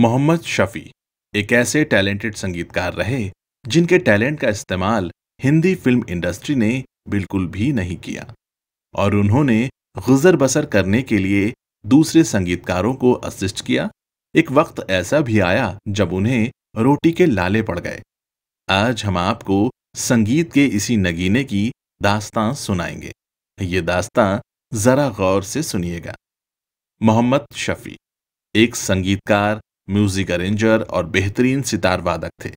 मोहम्मद शफी एक ऐसे टैलेंटेड संगीतकार रहे जिनके टैलेंट का इस्तेमाल हिंदी फिल्म इंडस्ट्री ने बिल्कुल भी नहीं किया और उन्होंने गुजर बसर करने के लिए दूसरे संगीतकारों को असिस्ट किया एक वक्त ऐसा भी आया जब उन्हें रोटी के लाले पड़ गए आज हम आपको संगीत के इसी नगीने की दास्तां सुनाएंगे ये दास्तां जरा गौर से सुनिएगा मोहम्मद शफी एक संगीतकार म्यूजिक अरेंजर और बेहतरीन सितार वादक थे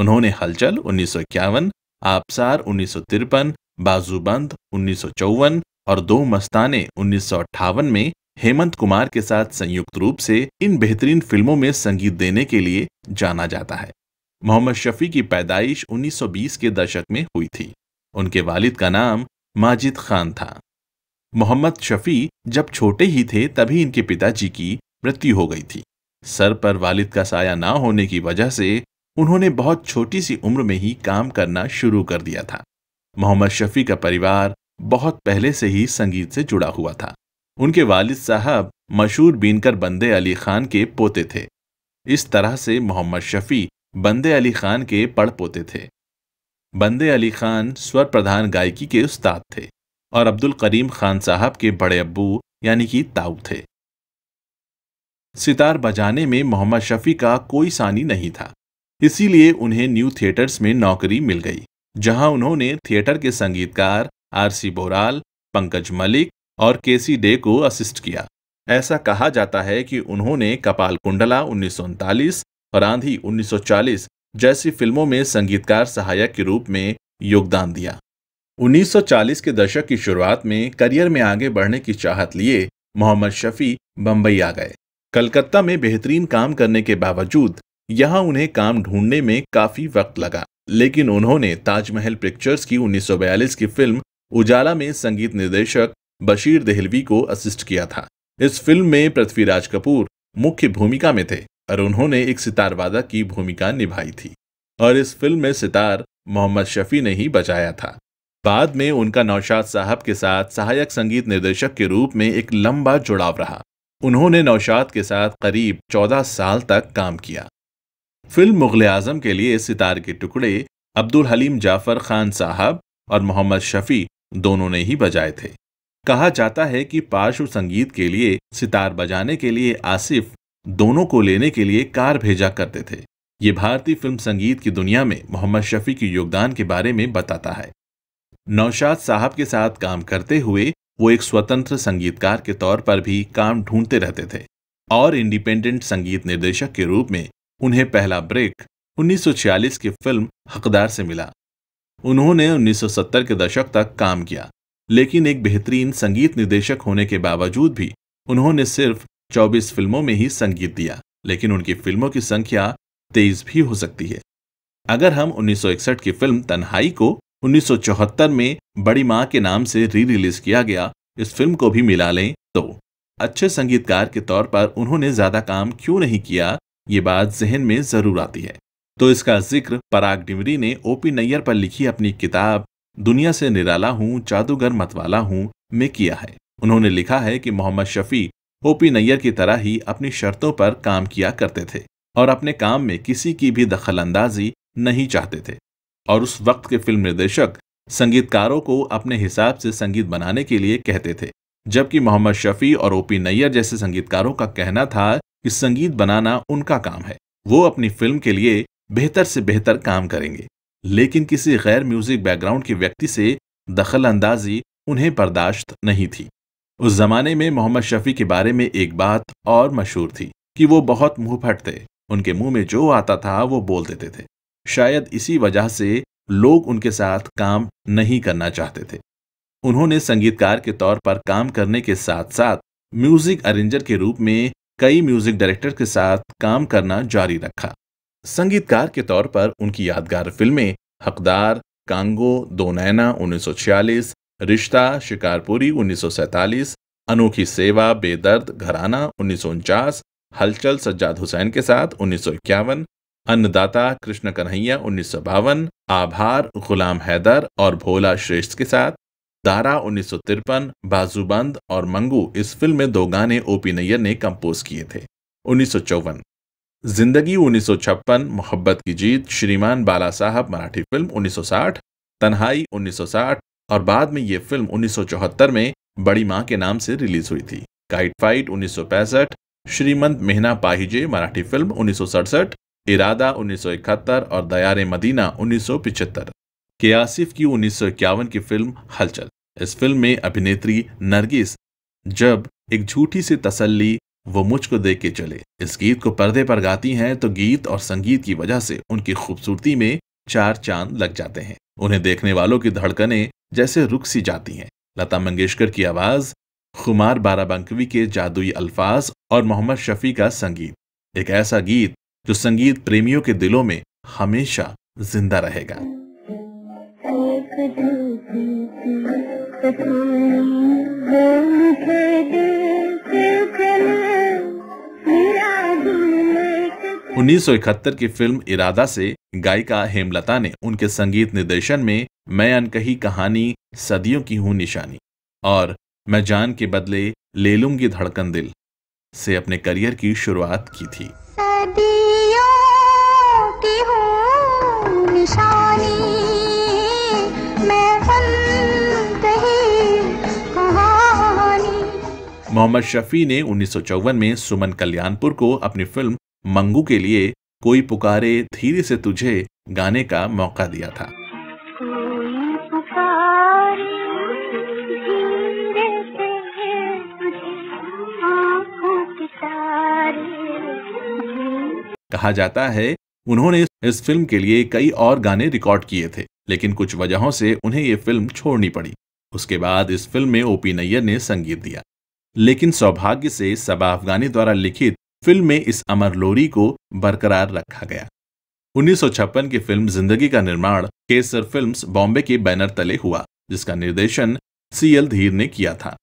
उन्होंने हलचल उन्नीस आपसार उन्नीस बाजूबंद उन्नीस और दो मस्ताने उन्नीस में हेमंत कुमार के साथ संयुक्त रूप से इन बेहतरीन फिल्मों में संगीत देने के लिए जाना जाता है मोहम्मद शफी की पैदाइश 1920 के दशक में हुई थी उनके वालिद का नाम माजिद खान था मोहम्मद शफी जब छोटे ही थे तभी इनके पिताजी की मृत्यु हो गई थी सर पर वालिद का साया ना होने की वजह से उन्होंने बहुत छोटी सी उम्र में ही काम करना शुरू कर दिया था मोहम्मद शफी का परिवार बहुत पहले से ही संगीत से जुड़ा हुआ था उनके वालिद साहब मशहूर बीनकर बंदे अली खान के पोते थे इस तरह से मोहम्मद शफी बंदे अली खान के पड़ पोते थे बंदे अली खान स्वर प्रधान गायकी के उस्ताद थे और अब्दुल करीम खान साहब के बड़े अब्बू यानी कि ताऊ थे सितार बजाने में मोहम्मद शफी का कोई सानी नहीं था इसीलिए उन्हें न्यू थिएटर्स में नौकरी मिल गई जहां उन्होंने थिएटर के संगीतकार आरसी बोराल पंकज मलिक और केसी डे को असिस्ट किया ऐसा कहा जाता है कि उन्होंने कपाल कुंडला उन्नीस और आंधी 1940 जैसी फिल्मों में संगीतकार सहायक के रूप में योगदान दिया 1940 के दशक की शुरुआत में करियर में आगे बढ़ने की चाहत लिए मोहम्मद शफी बंबई आ गए कलकत्ता में बेहतरीन काम करने के बावजूद यहाँ उन्हें काम ढूंढने में काफी वक्त लगा लेकिन उन्होंने ताजमहल पिक्चर्स की 1942 की फिल्म उजाला में संगीत निर्देशक बशीर देहलवी को असिस्ट किया था इस फिल्म में पृथ्वीराज कपूर मुख्य भूमिका में थे और उन्होंने एक वादक की भूमिका निभाई थी और इस फिल्म में सितार मोहम्मद शफी ने ही बजाया था बाद में उनका नौशाद साहब के साथ सहायक संगीत निर्देशक के रूप में एक लंबा जुड़ाव रहा उन्होंने नौशाद के साथ करीब 14 साल तक काम किया फिल्म मुगल आजम के लिए सितार के टुकड़े अब्दुल हलीम जाफर खान साहब और मोहम्मद शफी दोनों ने ही बजाए थे कहा जाता है कि पार्श्व संगीत के लिए सितार बजाने के लिए आसिफ दोनों को लेने के लिए कार भेजा करते थे ये भारतीय फिल्म संगीत की दुनिया में मोहम्मद शफी के योगदान के बारे में बताता है नौशाद साहब के साथ काम करते हुए वो एक स्वतंत्र संगीतकार के तौर पर भी काम ढूंढते रहते थे और इंडिपेंडेंट संगीत निर्देशक के रूप में उन्हें पहला ब्रेक 1946 की फिल्म हकदार से मिला उन्होंने 1970 के दशक तक काम किया लेकिन एक बेहतरीन संगीत निर्देशक होने के बावजूद भी उन्होंने सिर्फ 24 फिल्मों में ही संगीत दिया लेकिन उनकी फिल्मों की संख्या तेईस भी हो सकती है अगर हम 1961 की फिल्म तन्हाई को 1974 में बड़ी माँ के नाम से री रिलीज किया गया इस फिल्म को भी मिला लें तो अच्छे संगीतकार के तौर पर उन्होंने ज्यादा काम क्यों नहीं किया ये बात जहन में जरूर आती है तो इसका जिक्र पराग डिमरी ने ओपी नैयर पर लिखी अपनी किताब दुनिया से निराला हूँ जादूगर मतवाला हूँ में किया है उन्होंने लिखा है कि मोहम्मद शफी ओपी नैयर की तरह ही अपनी शर्तों पर काम किया करते थे और अपने काम में किसी की भी दखल अंदाजी नहीं चाहते थे और उस वक्त के फिल्म निर्देशक संगीतकारों को अपने हिसाब से संगीत बनाने के लिए कहते थे जबकि मोहम्मद शफी और ओपी नैयर जैसे संगीतकारों का कहना था कि संगीत बनाना उनका काम है वो अपनी फिल्म के लिए बेहतर से बेहतर काम करेंगे लेकिन किसी गैर म्यूजिक बैकग्राउंड के व्यक्ति से दखल अंदाजी उन्हें बर्दाश्त नहीं थी उस जमाने में मोहम्मद शफी के बारे में एक बात और मशहूर थी कि वो बहुत मुंह फट थे उनके मुंह में जो आता था वो बोल देते थे शायद इसी वजह से लोग उनके साथ काम नहीं करना चाहते थे उन्होंने संगीतकार के तौर पर काम करने के साथ साथ म्यूजिक अरेंजर के रूप में कई म्यूजिक डायरेक्टर के साथ काम करना जारी रखा संगीतकार के तौर पर उनकी यादगार फिल्में हकदार कांगो दो नैना उन्नीस रिश्ता शिकारपुरी उन्नीस अनोखी सेवा बेदर्द घराना उन्नीस हलचल सज्जाद हुसैन के साथ उन्नीस अन्नदाता कृष्ण कन्हैया उन्नीस आभार गुलाम हैदर और भोला श्रेष्ठ के साथ दारा उन्नीस बाजूबंद और मंगू इस फिल्म में दो गाने ओपी नैयर ने कंपोज किए थे उन्नीस जिंदगी उन्नीस मोहब्बत की जीत श्रीमान बाला साहब मराठी फिल्म 1960 तन्हाई 1960 और बाद में ये फिल्म 1974 में बड़ी माँ के नाम से रिलीज हुई थी काइट फाइट उन्नीस श्रीमंत मेहना पाहिजे मराठी फिल्म उन्नीस इरादा 1971 और दयार मदीना 1975 के आसिफ की उन्नीस की फिल्म हलचल इस फिल्म में अभिनेत्री नरगिस जब एक झूठी सी तसल्ली वो मुझको देख के चले इस गीत को पर्दे पर गाती हैं तो गीत और संगीत की वजह से उनकी खूबसूरती में चार चांद लग जाते हैं उन्हें देखने वालों की धड़कने जैसे रुक सी जाती हैं लता मंगेशकर की आवाज खुमार बाराबंकवी के जादुई अल्फाज और मोहम्मद शफी का संगीत एक ऐसा गीत जो संगीत प्रेमियों के दिलों में हमेशा जिंदा रहेगा उन्नीस की फिल्म इरादा से गायिका हेमलता ने उनके संगीत निर्देशन में मैं अनकही कहानी सदियों की हूं निशानी और मैं जान के बदले ले लूंगी धड़कन दिल से अपने करियर की शुरुआत की थी सदी निशानी मैं मोहम्मद शफी ने उन्नीस में सुमन कल्याणपुर को अपनी फिल्म मंगू के लिए कोई पुकारे धीरे से तुझे गाने का मौका दिया था कहा जाता है उन्होंने इस फिल्म के लिए कई और गाने रिकॉर्ड किए थे लेकिन कुछ वजहों से उन्हें ये फिल्म छोड़नी पड़ी उसके बाद इस फिल्म में ओपी नैयर ने संगीत दिया लेकिन सौभाग्य से सबा अफगानी द्वारा लिखित फिल्म में इस अमर लोरी को बरकरार रखा गया 1956 की फिल्म जिंदगी का निर्माण केसर फिल्म्स बॉम्बे के बैनर तले हुआ जिसका निर्देशन सी एल धीर ने किया था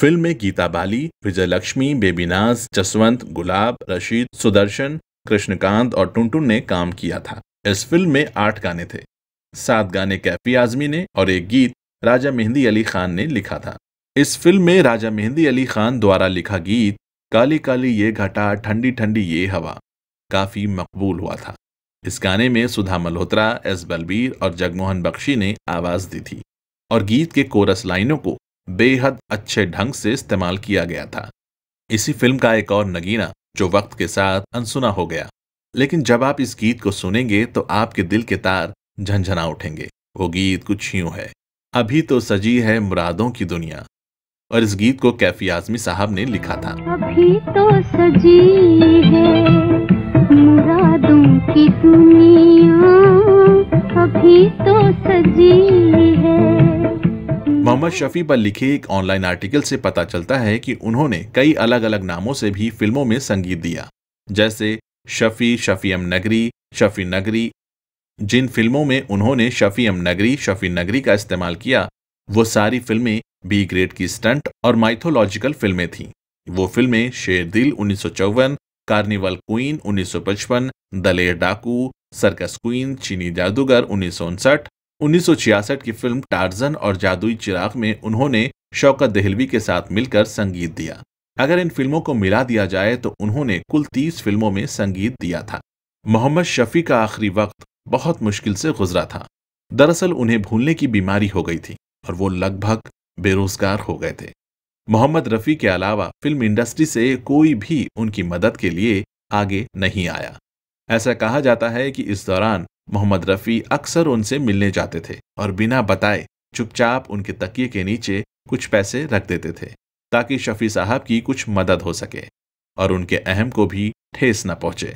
फिल्म में गीता बाली विजय लक्ष्मी बेबीनाज जसवंत गुलाब रशीद सुदर्शन कृष्णकांत और टुनटुन ने काम किया था इस फिल्म में आठ गाने थे सात गाने कैफी आजमी ने और एक गीत राजा मेहंदी अली खान ने लिखा था इस फिल्म में राजा मेहंदी अली खान द्वारा लिखा गीत काली काली ये घटा ठंडी ठंडी ये हवा काफी मकबूल हुआ था इस गाने में सुधा मल्होत्रा एस बलबीर और जगमोहन बख्शी ने आवाज दी थी और गीत के कोरस लाइनों को बेहद अच्छे ढंग से इस्तेमाल किया गया था इसी फिल्म का एक और नगीना जो वक्त के साथ अनसुना हो गया लेकिन जब आप इस गीत को सुनेंगे तो आपके दिल के तार झंझना उठेंगे वो गीत कुछ यूं है अभी तो सजी है मुरादों की दुनिया और इस गीत को कैफी आजमी साहब ने लिखा था अभी तो सजी है मुरादों की दुनिया अभी तो सजी है मोहम्मद शफी पर लिखे एक ऑनलाइन आर्टिकल से पता चलता है कि उन्होंने कई अलग अलग नामों से भी फिल्मों में संगीत दिया जैसे शफी शफी एम नगरी शफी नगरी जिन फिल्मों में उन्होंने शफी एम नगरी शफी नगरी का इस्तेमाल किया वो सारी फिल्में बी ग्रेड की स्टंट और माइथोलॉजिकल फिल्में थीं वो फिल्में शेर दिल उन्नीस कार्निवल क्वीन 1955, दलेर डाकू सर्कस क्वीन चीनी जादूगर उन्नीस 1966 की फिल्म टार्जन और जादुई चिराग में उन्होंने शौकत दहलवी के साथ मिलकर संगीत दिया अगर इन फिल्मों को मिला दिया जाए तो उन्होंने कुल 30 फिल्मों में संगीत दिया था मोहम्मद शफी का आखिरी वक्त बहुत मुश्किल से गुजरा था दरअसल उन्हें भूलने की बीमारी हो गई थी और वो लगभग बेरोजगार हो गए थे मोहम्मद रफ़ी के अलावा फिल्म इंडस्ट्री से कोई भी उनकी मदद के लिए आगे नहीं आया ऐसा कहा जाता है कि इस दौरान मोहम्मद रफ़ी अक्सर उनसे मिलने जाते थे और बिना बताए चुपचाप उनके तकिए के नीचे कुछ पैसे रख देते थे ताकि शफी साहब की कुछ मदद हो सके और उनके अहम को भी ठेस न पहुंचे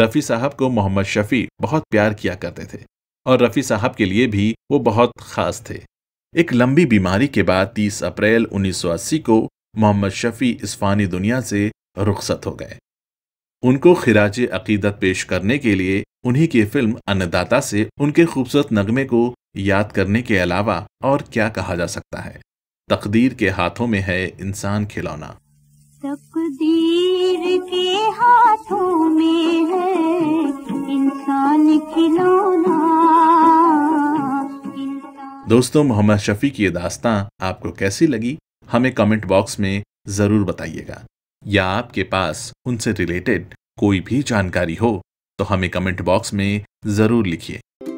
रफ़ी साहब को मोहम्मद शफ़ी बहुत प्यार किया करते थे और रफ़ी साहब के लिए भी वो बहुत ख़ास थे एक लंबी बीमारी के बाद 30 अप्रैल 1980 को मोहम्मद शफ़ी इस फानी दुनिया से रुखसत हो गए उनको खराज अकीदत पेश करने के लिए उन्हीं की फिल्म अन्नदाता से उनके खूबसूरत नगमे को याद करने के अलावा और क्या कहा जा सकता है तकदीर के हाथों में है इंसान खिलौना तकदीर के हाथों में है इंसान खिलौना दोस्तों मोहम्मद शफी की ये दास्तां आपको कैसी लगी हमें कमेंट बॉक्स में ज़रूर बताइएगा या आपके पास उनसे रिलेटेड कोई भी जानकारी हो तो हमें कमेंट बॉक्स में ज़रूर लिखिए